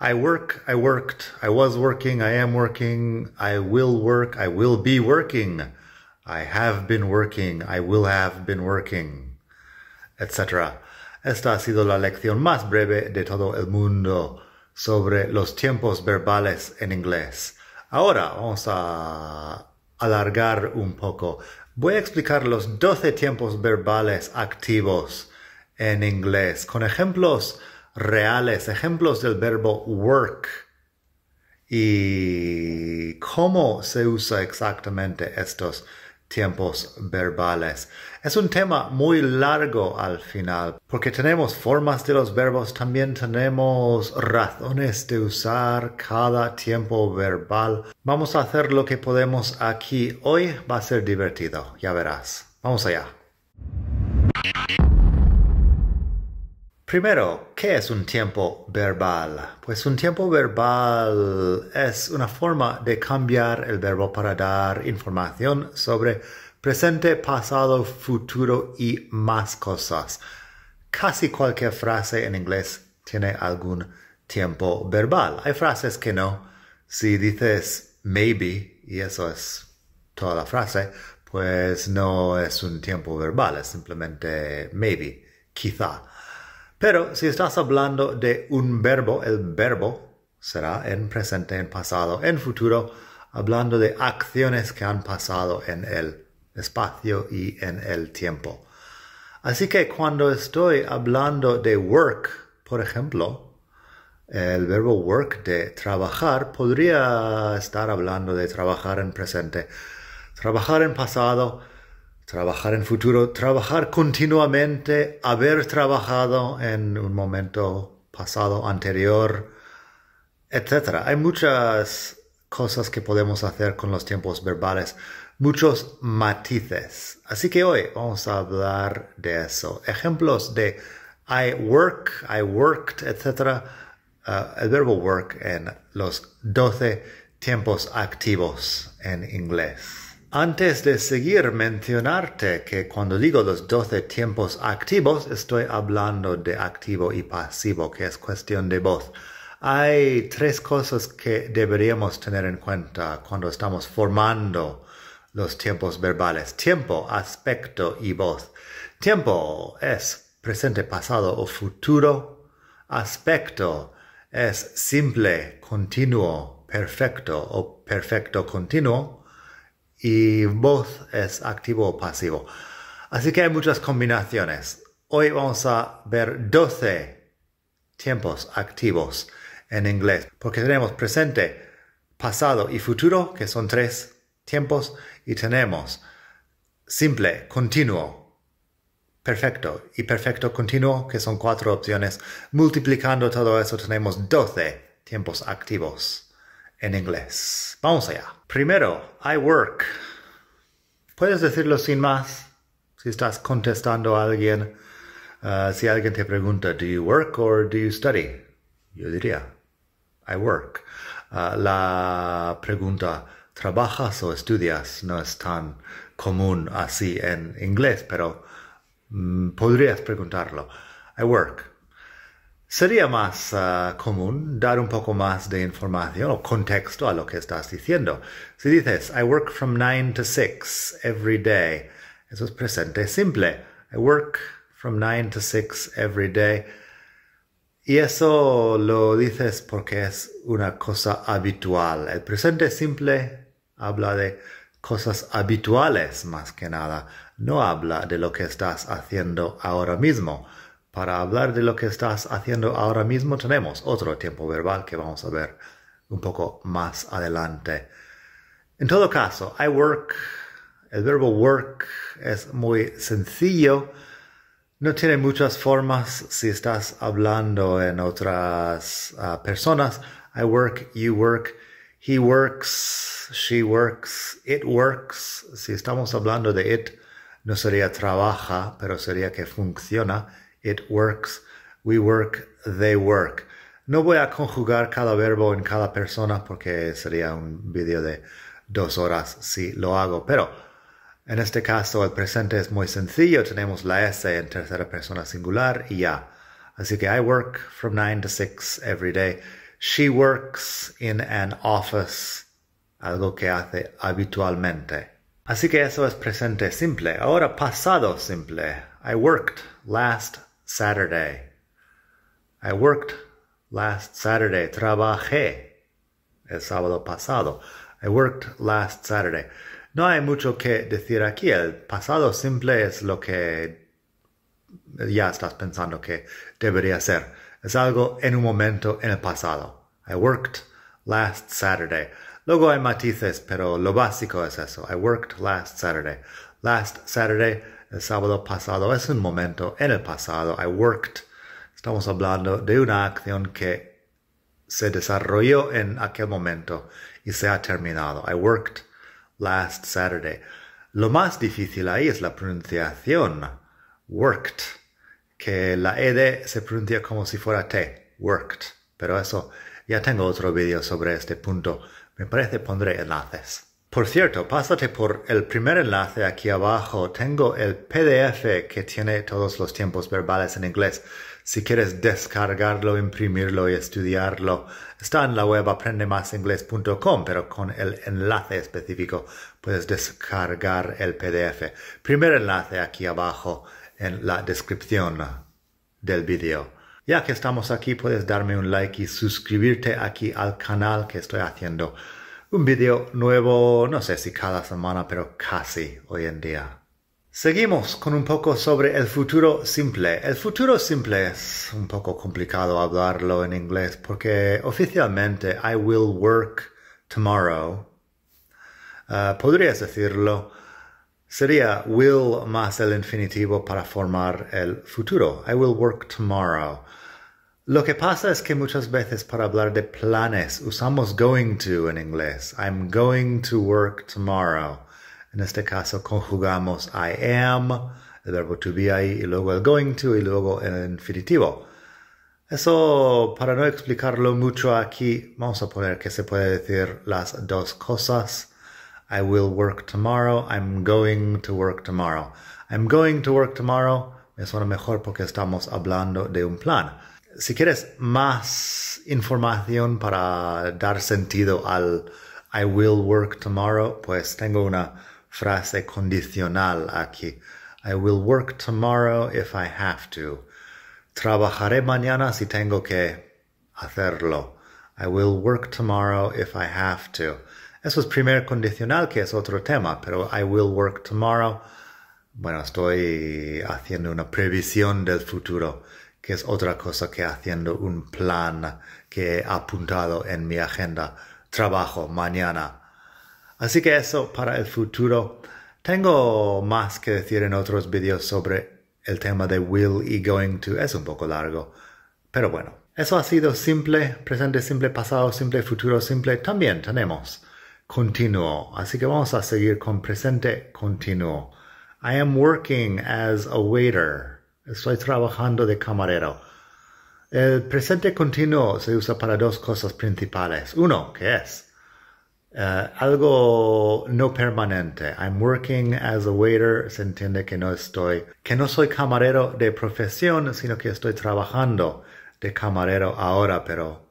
I work, I worked, I was working, I am working, I will work, I will be working, I have been working, I will have been working, etc. Esta ha sido la lección más breve de todo el mundo sobre los tiempos verbales en inglés. Ahora vamos a alargar un poco. Voy a explicar los 12 tiempos verbales activos en inglés con ejemplos reales, ejemplos del verbo work y cómo se usa exactamente estos tiempos verbales. Es un tema muy largo al final, porque tenemos formas de los verbos, también tenemos razones de usar cada tiempo verbal. Vamos a hacer lo que podemos aquí. Hoy va a ser divertido, ya verás. Vamos allá. Primero, ¿qué es un tiempo verbal? Pues un tiempo verbal es una forma de cambiar el verbo para dar información sobre presente, pasado, futuro y más cosas. Casi cualquier frase en inglés tiene algún tiempo verbal. Hay frases que no. Si dices maybe, y eso es toda la frase, pues no es un tiempo verbal, es simplemente maybe, quizá. Pero si estás hablando de un verbo, el verbo será en presente, en pasado, en futuro, hablando de acciones que han pasado en el espacio y en el tiempo. Así que cuando estoy hablando de work, por ejemplo, el verbo work de trabajar podría estar hablando de trabajar en presente, trabajar en pasado, trabajar en futuro, trabajar continuamente, haber trabajado en un momento pasado, anterior, etc. Hay muchas cosas que podemos hacer con los tiempos verbales, muchos matices. Así que hoy vamos a hablar de eso. Ejemplos de I work, I worked, etc. Eh, el verbo work en los 12 tiempos activos en inglés. Antes de seguir, mencionarte que cuando digo los 12 tiempos activos, estoy hablando de activo y pasivo, que es cuestión de voz. Hay tres cosas que deberíamos tener en cuenta cuando estamos formando los tiempos verbales. Tiempo, aspecto y voz. Tiempo es presente, pasado o futuro. Aspecto es simple, continuo, perfecto o perfecto continuo y voz es activo o pasivo. Así que hay muchas combinaciones. Hoy vamos a ver 12 tiempos activos en inglés, porque tenemos presente, pasado y futuro, que son tres tiempos, y tenemos simple, continuo, perfecto y perfecto continuo, que son cuatro opciones. Multiplicando todo eso tenemos 12 tiempos activos en inglés. Vamos allá. Primero, I work. Puedes decirlo sin más si estás contestando a alguien. Eh, si alguien te pregunta, ¿do you work or do you study? Yo diría, I work. Eh, la pregunta, ¿trabajas o estudias? No es tan común así en inglés, pero mm, podrías preguntarlo. I work. Sería más ah, común dar un poco más de información o contexto a lo que estás diciendo. Si dices, I work from nine to six every day, eso es presente simple. I work from 9 to 6 every day. Y eso lo dices porque es una cosa habitual. El presente simple habla de cosas habituales más que nada. No habla de lo que estás haciendo ahora mismo. Para hablar de lo que estás haciendo ahora mismo tenemos otro tiempo verbal que vamos a ver un poco más adelante. En todo caso, I work, el verbo work es muy sencillo, no tiene muchas formas si estás hablando en otras ah, personas. I work, you work, he works, she works, it works. Si estamos hablando de it, no sería trabaja, pero sería que funciona it works, we work, they work. No voy a conjugar cada verbo en cada persona porque sería un vídeo de dos horas si lo hago, pero en este caso el presente es muy sencillo, tenemos la S en tercera persona singular y ya. Así que I work from 9 to 6 every day. She works in an office, algo que hace habitualmente. Así que eso es presente simple. Ahora pasado simple. I worked last Saturday. I worked last Saturday. Trabajé el sábado pasado. I worked last Saturday. No hay mucho que decir aquí. El pasado simple es lo que ya estás pensando que debería ser. Es algo en un momento en el pasado. I worked last Saturday. Luego hay matices, pero lo básico es eso. I worked last Saturday. Last Saturday el sábado pasado. Es un momento en el pasado. I worked. Estamos hablando de una acción que se desarrolló en aquel momento y se ha terminado. I worked last Saturday. Lo más difícil ahí es la pronunciación. Worked. Que la ED se pronuncia como si fuera T. Worked. Pero eso, ya tengo otro video sobre este punto. Me parece pondré enlaces. Por cierto, pásate por el primer enlace aquí abajo. Tengo el PDF que tiene todos los tiempos verbales en inglés. Si quieres descargarlo, imprimirlo y estudiarlo, está en la web aprendemasingles.com, pero con el enlace específico puedes descargar el PDF. Primer enlace aquí abajo en la descripción del video. Ya que estamos aquí, puedes darme un like y suscribirte aquí al canal que estoy haciendo un video nuevo, no sé si cada semana, pero casi hoy en día. Seguimos con un poco sobre el futuro simple. El futuro simple es un poco complicado hablarlo en inglés porque oficialmente I will work tomorrow. Eh, podrías decirlo. Sería will más el infinitivo para formar el futuro. I will work tomorrow. Lo que pasa es que muchas veces para hablar de planes usamos going to en inglés. I'm going to work tomorrow. En este caso conjugamos I am, el verbo to be ahí, y luego el going to, y luego el infinitivo. Eso, para no explicarlo mucho aquí, vamos a poner que se puede decir las dos cosas. I will work tomorrow. I'm going to work tomorrow. I'm going to work tomorrow. Me suena mejor porque estamos hablando de un plan si quieres más información para dar sentido al I will work tomorrow, pues tengo una frase condicional aquí. I will work tomorrow if I have to. Trabajaré mañana si tengo que hacerlo. I will work tomorrow if I have to. Eso es primer condicional, que es otro tema, pero I will work tomorrow. Bueno, estoy haciendo una previsión del futuro que es otra cosa que haciendo un plan que he apuntado en mi agenda. Trabajo mañana. Así que eso para el futuro. Tengo más que decir en otros vídeos sobre el tema de will y going to. Es un poco largo, pero bueno. Eso ha sido simple, presente simple, pasado simple, futuro simple. También tenemos continuo. Así que vamos a seguir con presente continuo. I am working as a waiter. Estoy trabajando de camarero. El presente continuo se usa para dos cosas principales. Uno, que es eh, algo no permanente. I'm working as a waiter. Se entiende que no estoy, que no soy camarero de profesión, sino que estoy trabajando de camarero ahora, pero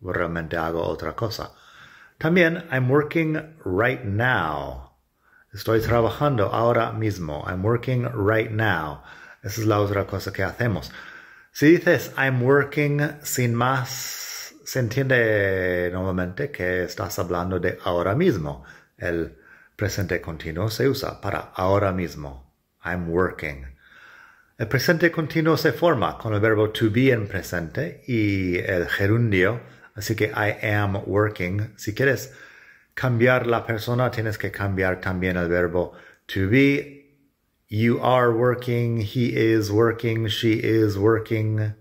realmente hago otra cosa. También, I'm working right now. Estoy trabajando ahora mismo. I'm working right now. Esa es la otra cosa que hacemos. Si dices I'm working sin más, se entiende normalmente que estás hablando de ahora mismo. El presente continuo se usa para ahora mismo. I'm working. El presente continuo se forma con el verbo to be en presente y el gerundio, así que I am working. Si quieres cambiar la persona, tienes que cambiar también el verbo to be You are working, he is working, she is working,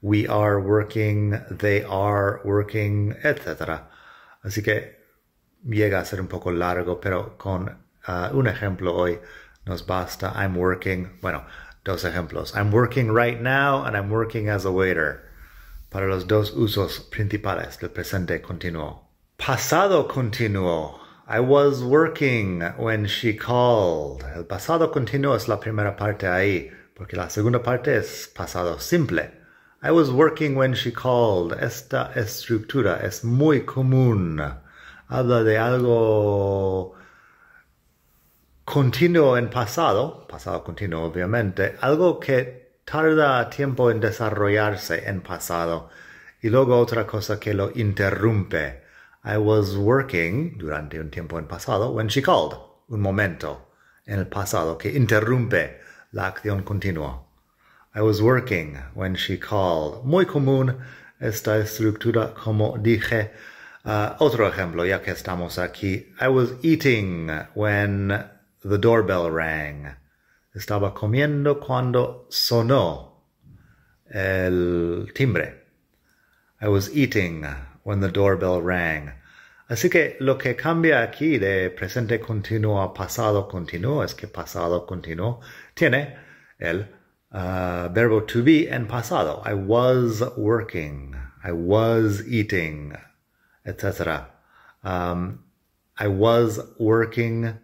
we are working, they are working, etc. Así que llega a ser un poco largo, pero con uh, un ejemplo hoy nos basta. I'm working, bueno, dos ejemplos. I'm working right now and I'm working as a waiter. Para los dos usos principales del presente continuo. Pasado continuo. I was working when she called. El pasado continuo es la primera parte ahí, porque la segunda parte es pasado simple. I was working when she called. Esta estructura es muy común. Habla de algo continuo en pasado, pasado continuo obviamente, algo que tarda tiempo en desarrollarse en pasado y luego otra cosa que lo interrumpe. I was working durante un tiempo en pasado when she called. Un momento en el pasado que interrumpe la acción continua. I was working when she called. Muy común esta estructura, como dije. Ah, otro ejemplo, ya que estamos aquí. I was eating when the doorbell rang. Estaba comiendo cuando sonó el timbre. I was eating when the doorbell rang. Así que lo que cambia aquí de presente continuo a pasado continuo es que pasado continuo tiene el uh, verbo to be en pasado. I was working. I was eating, etc. Um, I was working.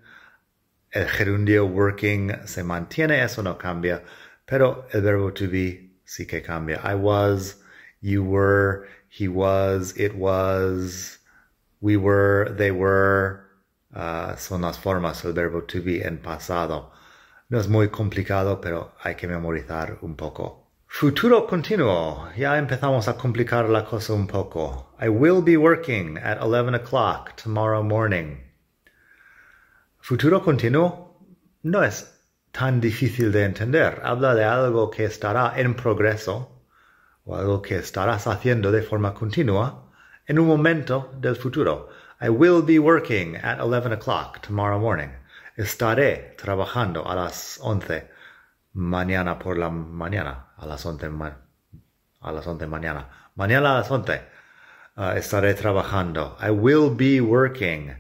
El gerundio working se mantiene, eso no cambia. Pero el verbo to be sí que cambia. I was, you were, he was, it was, we were, they were. Uh, son las formas del verbo to be en pasado. No es muy complicado, pero hay que memorizar un poco. Futuro continuo. Ya empezamos a complicar la cosa un poco. I will be working at eleven o'clock tomorrow morning. Futuro continuo no es tan difícil de entender. Habla de algo que estará en progreso o algo que estarás haciendo de forma continua en un momento del futuro. I will be working at 11 o'clock tomorrow morning. Estaré trabajando a las 11 mañana por la mañana. A las 11, ma a las 11 mañana. Mañana a las 11 uh, estaré trabajando. I will be working.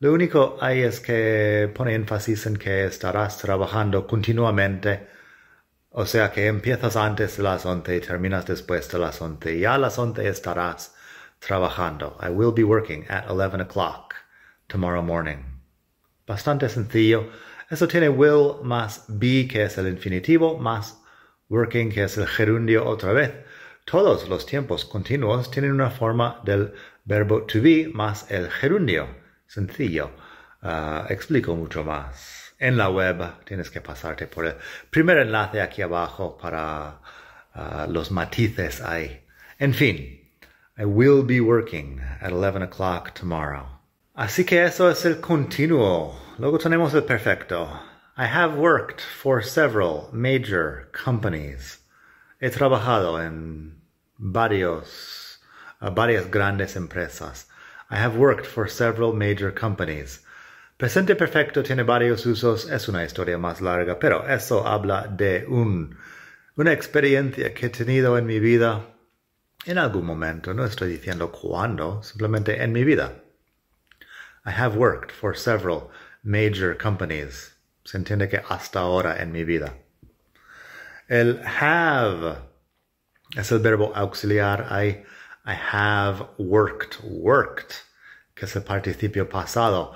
Lo único ahí es que pone énfasis en que estarás trabajando continuamente o sea que empiezas antes de las once y terminas después de las once. Y a las once estarás trabajando. I will be working at eleven o'clock tomorrow morning. Bastante sencillo. Eso tiene will más be, que es el infinitivo, más working, que es el gerundio otra vez. Todos los tiempos continuos tienen una forma del verbo to be más el gerundio. Sencillo. Ah, explico mucho más en la web tienes que pasarte por el primer enlace aquí abajo para ah, los matices ahí. En fin, I will be working at 11 o'clock tomorrow. Así que eso es el continuo. Luego tenemos el perfecto. I have worked for several major companies. He trabajado en varios, varias grandes empresas. I have worked for several major companies. Presente perfecto tiene varios usos, es una historia más larga, pero eso habla de un, una experiencia que he tenido en mi vida en algún momento, no estoy diciendo cuándo, simplemente en mi vida. I have worked for several major companies. Se entiende que hasta ahora en mi vida. El have es el verbo auxiliar. I, I have worked, worked, que es el participio pasado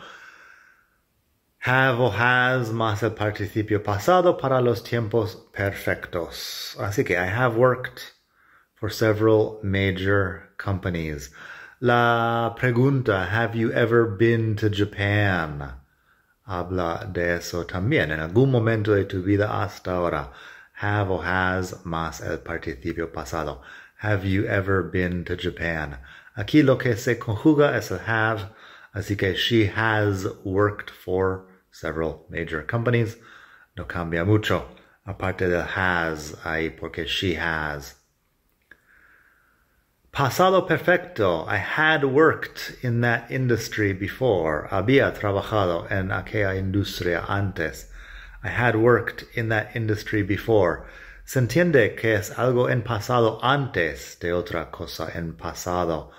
have o has más el participio pasado para los tiempos perfectos. Así que I have worked for several major companies. La pregunta, have you ever been to Japan? Habla de eso también. En algún momento de tu vida hasta ahora, have o has más el participio pasado. Have you ever been to Japan? Aquí lo que se conjuga es el have, así que she has worked for several major companies. No cambia mucho, aparte del has ahí, porque she has. Pasado perfecto. I had worked in that industry before. Había trabajado en aquella industria antes. I had worked in that industry before. Se entiende que es algo en pasado antes de otra cosa en pasado.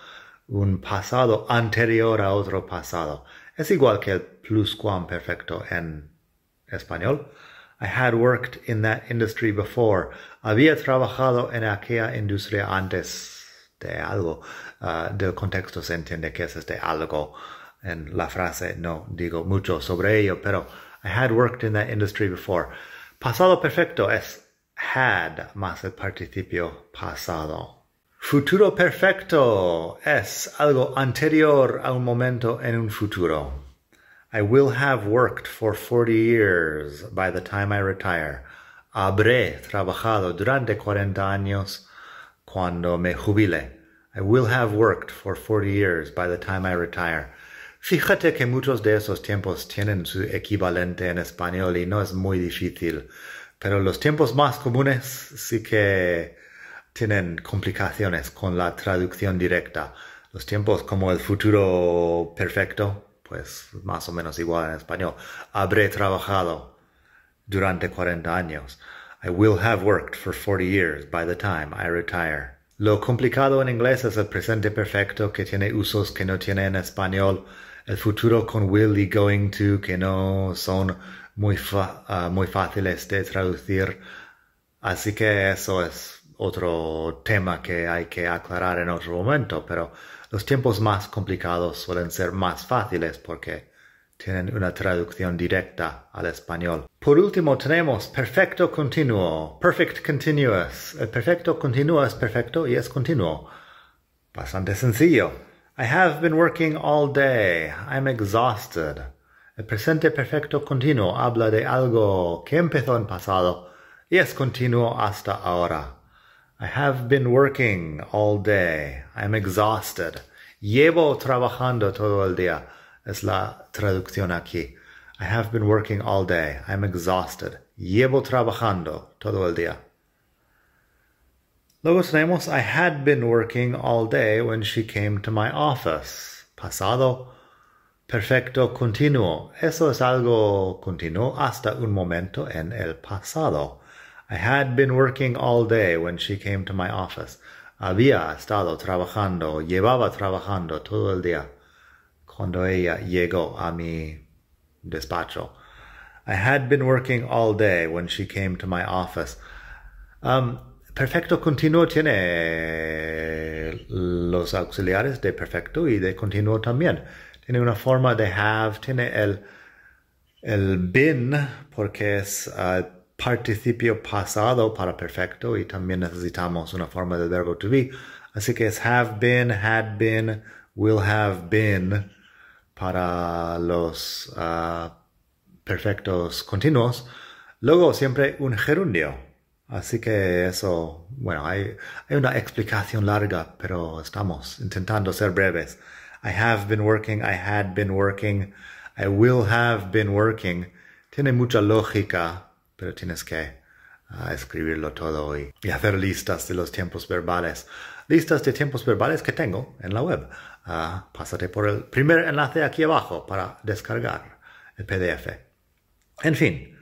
Un pasado anterior a otro pasado. Es igual que el perfecto en español. I had worked in that industry before. Había trabajado en aquella industria antes de algo. Ah, del contexto se entiende que es de este algo. En la frase no digo mucho sobre ello, pero I had worked in that industry before. Pasado perfecto es had más el participio pasado. Futuro perfecto es algo anterior a un momento en un futuro. I will have worked for 40 years by the time I retire. Habré trabajado durante 40 años cuando me jubile. I will have worked for 40 years by the time I retire. Fíjate que muchos de esos tiempos tienen su equivalente en español y no es muy difícil, pero los tiempos más comunes sí que tienen complicaciones con la traducción directa. Los tiempos como el futuro perfecto, pues más o menos igual en español. Habré trabajado durante 40 años. I will have worked for 40 years by the time I retire. Lo complicado en inglés es el presente perfecto que tiene usos que no tiene en español. El futuro con will y going to que no son muy, ah, muy fáciles de traducir. Así que eso es otro tema que hay que aclarar en otro momento, pero los tiempos más complicados suelen ser más fáciles porque tienen una traducción directa al español. Por último tenemos perfecto continuo, perfect continuous. El perfecto continuo es perfecto y es continuo. Bastante sencillo. I have been working all day. I'm exhausted. El presente perfecto continuo habla de algo que empezó en pasado y es continuo hasta ahora. I have been working all day. I'm exhausted. Llevo trabajando todo el día. Es la traducción aquí. I have been working all day. I'm exhausted. Llevo trabajando todo el día. Luego tenemos I had been working all day when she came to my office. Pasado perfecto continuo. Eso es algo continuo hasta un momento en el pasado. I had been working all day when she came to my office. Había estado trabajando, llevaba trabajando todo el día cuando ella llegó a mi despacho. I had been working all day when she came to my office. Um, perfecto continuo tiene los auxiliares de perfecto y de continuo también. Tiene una forma de have, tiene el, el been porque es... Uh, participio pasado para perfecto y también necesitamos una forma de verbo to be. Así que es have been, had been, will have been para los ah, perfectos continuos. Luego siempre un gerundio. Así que eso, bueno, hay una explicación larga, pero estamos intentando ser breves. I have been working, I had been working, I will have been working. Tiene mucha lógica pero tienes que ah, escribirlo todo y, hacer listas de los tiempos verbales. Listas de tiempos verbales que tengo en la web. Ah, pásate por el primer enlace aquí abajo para descargar el PDF. En fin,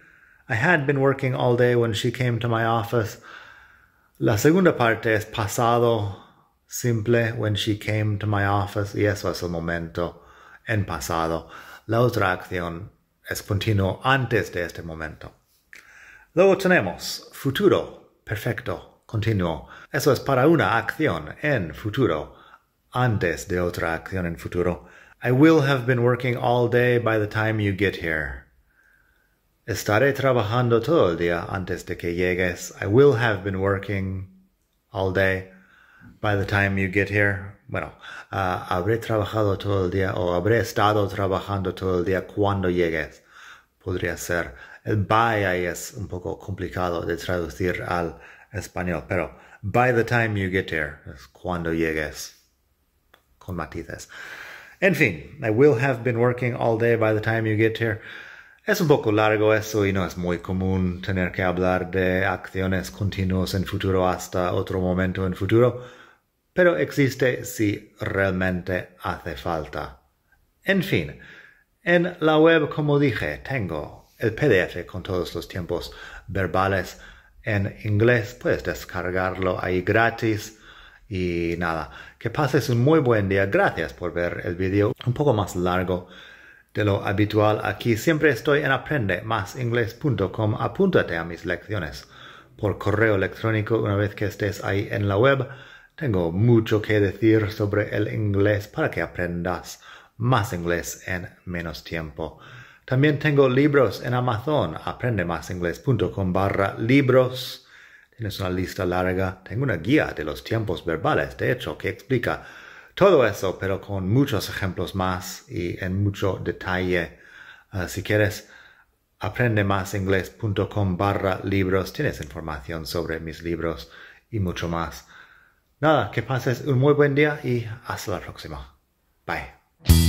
I had been working all day when she came to my office. La segunda parte es pasado simple when she came to my office y eso es el momento en pasado. La otra acción es continuo antes de este momento. Luego tenemos futuro perfecto continuo. Eso es para una acción en futuro, antes de otra acción en futuro. I will have been working all day by the time you get here. Estaré trabajando todo el día antes de que llegues. I will have been working all day by the time you get here. Bueno, ah, habré trabajado todo el día o habré estado trabajando todo el día cuando llegues podría ser. El by ahí es un poco complicado de traducir al español, pero by the time you get there es cuando llegues con matices. En fin, I will have been working all day by the time you get here. Es un poco largo eso y no es muy común tener que hablar de acciones continuas en futuro hasta otro momento en futuro, pero existe si realmente hace falta. En fin, en la web, como dije, tengo el PDF con todos los tiempos verbales en inglés. Puedes descargarlo ahí gratis. Y nada, que pases un muy buen día. Gracias por ver el vídeo un poco más largo de lo habitual aquí. Siempre estoy en aprendemasingles.com. Apúntate a mis lecciones por correo electrónico una vez que estés ahí en la web. Tengo mucho que decir sobre el inglés para que aprendas más inglés en menos tiempo. También tengo libros en Amazon, aprendemasingles.com barra libros. Tienes una lista larga, tengo una guía de los tiempos verbales, de hecho, que explica todo eso, pero con muchos ejemplos más y en mucho detalle. Ah, si quieres, aprendemasingles.com barra libros, tienes información sobre mis libros y mucho más. Nada, que pases un muy buen día y hasta la próxima. Bye.